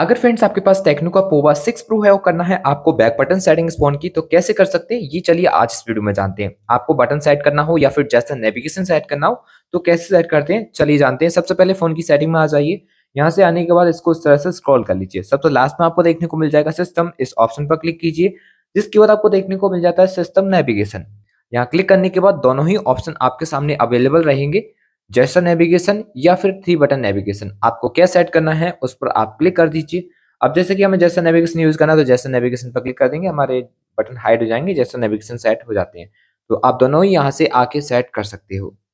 अगर फ्रेंड्स आपके पास टेक्नो का पोवा सिक्स प्रो है वो करना है आपको बैक बटन सेटिंग स्पॉन की तो कैसे कर सकते हैं ये चलिए आज इस वीडियो में जानते हैं आपको बटन सेट करना हो या फिर जैसे नेविगेशन सेट करना हो तो कैसे सेट करते हैं चलिए जानते हैं सबसे पहले फोन की सेटिंग में आ जाइए यहाँ से आने के बाद इसको इस तरह से स्क्रॉल कर लीजिए सबसे तो लास्ट में आपको देखने को मिल जाएगा सिस्टम इस ऑप्शन पर क्लिक कीजिए जिसके बाद आपको देखने को मिल जाता है सिस्टम नेविगेशन यहाँ क्लिक करने के बाद दोनों ही ऑप्शन आपके सामने अवेलेबल रहेंगे जैसा नेविगेशन या फिर थ्री बटन नेविगेशन आपको क्या सेट करना है उस पर आप क्लिक कर दीजिए अब जैसे कि हमें जैसा नेविगेशन यूज करना है तो जैसा नेविगेशन पर क्लिक कर देंगे हमारे बटन हाइड हो जाएंगे जैसा नेविगेशन सेट हो जाते हैं तो आप दोनों ही यहाँ से आके सेट कर सकते हो